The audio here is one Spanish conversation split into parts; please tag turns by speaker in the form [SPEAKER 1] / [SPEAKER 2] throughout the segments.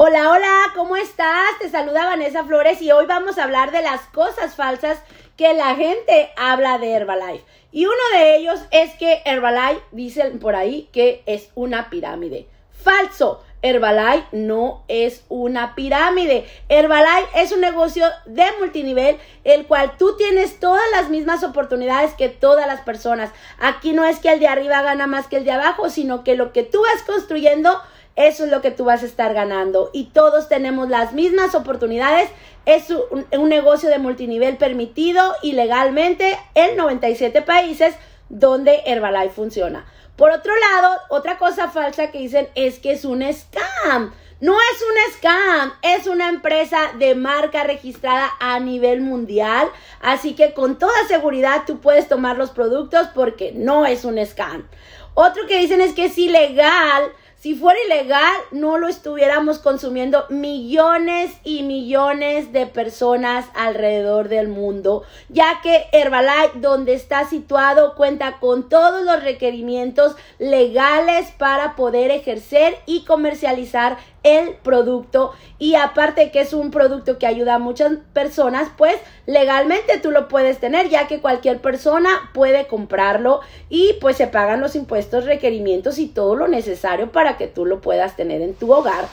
[SPEAKER 1] Hola, hola, ¿cómo estás? Te saluda Vanessa Flores y hoy vamos a hablar de las cosas falsas que la gente habla de Herbalife. Y uno de ellos es que Herbalife, dicen por ahí, que es una pirámide. Falso. Herbalife no es una pirámide. Herbalife es un negocio de multinivel, el cual tú tienes todas las mismas oportunidades que todas las personas. Aquí no es que el de arriba gana más que el de abajo, sino que lo que tú vas construyendo eso es lo que tú vas a estar ganando. Y todos tenemos las mismas oportunidades. Es un, negocio de multinivel permitido y legalmente en 97 países donde Herbalife funciona. Por otro lado, otra cosa falsa que dicen es que es un scam. No es un scam, es una empresa de marca registrada a nivel mundial, así que con toda seguridad tú puedes tomar los productos porque no es un scam. Otro que dicen es que es ilegal si fuera ilegal, no lo estuviéramos consumiendo millones y millones de personas alrededor del mundo, ya que Herbalife, donde está situado, cuenta con todos los requerimientos legales para poder ejercer y comercializar el producto y aparte que es un producto que ayuda a muchas personas, pues legalmente tú lo puedes tener ya que cualquier persona puede comprarlo y pues se pagan los impuestos, requerimientos y todo lo necesario para que tú lo puedas tener en tu hogar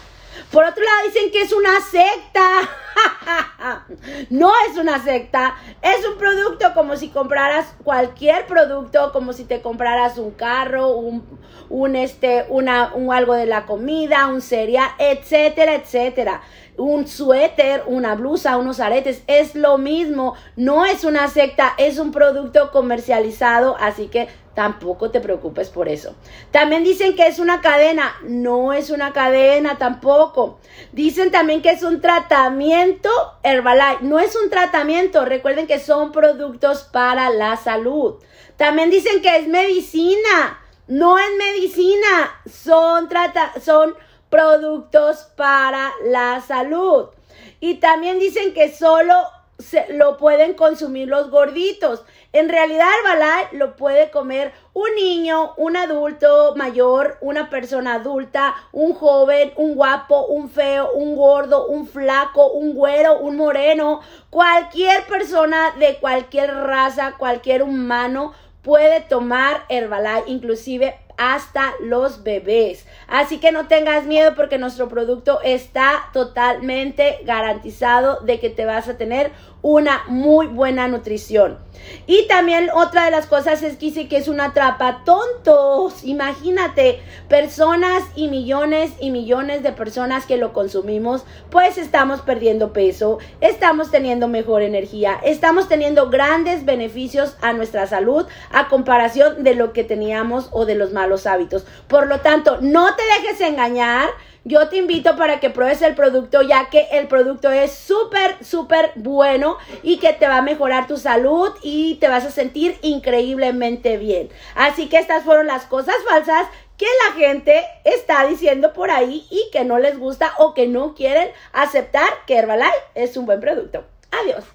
[SPEAKER 1] por otro lado, dicen que es una secta. no es una secta, es un producto como si compraras cualquier producto, como si te compraras un carro, un, este, una, un algo de la comida, un cereal, etcétera, etcétera un suéter, una blusa, unos aretes, es lo mismo, no es una secta, es un producto comercializado, así que tampoco te preocupes por eso. También dicen que es una cadena, no es una cadena tampoco. Dicen también que es un tratamiento Herbalife, no es un tratamiento, recuerden que son productos para la salud. También dicen que es medicina, no es medicina, son trata son productos para la salud. Y también dicen que solo se, lo pueden consumir los gorditos. En realidad, balay lo puede comer un niño, un adulto mayor, una persona adulta, un joven, un guapo, un feo, un gordo, un flaco, un güero, un moreno. Cualquier persona de cualquier raza, cualquier humano puede tomar balay inclusive hasta los bebés. Así que no tengas miedo porque nuestro producto está totalmente garantizado de que te vas a tener una muy buena nutrición. Y también otra de las cosas es que dice que es una trapa tontos. Imagínate, personas y millones y millones de personas que lo consumimos, pues estamos perdiendo peso, estamos teniendo mejor energía, estamos teniendo grandes beneficios a nuestra salud a comparación de lo que teníamos o de los más los hábitos. Por lo tanto, no te dejes engañar. Yo te invito para que pruebes el producto ya que el producto es súper, súper bueno y que te va a mejorar tu salud y te vas a sentir increíblemente bien. Así que estas fueron las cosas falsas que la gente está diciendo por ahí y que no les gusta o que no quieren aceptar que Herbalife es un buen producto. Adiós.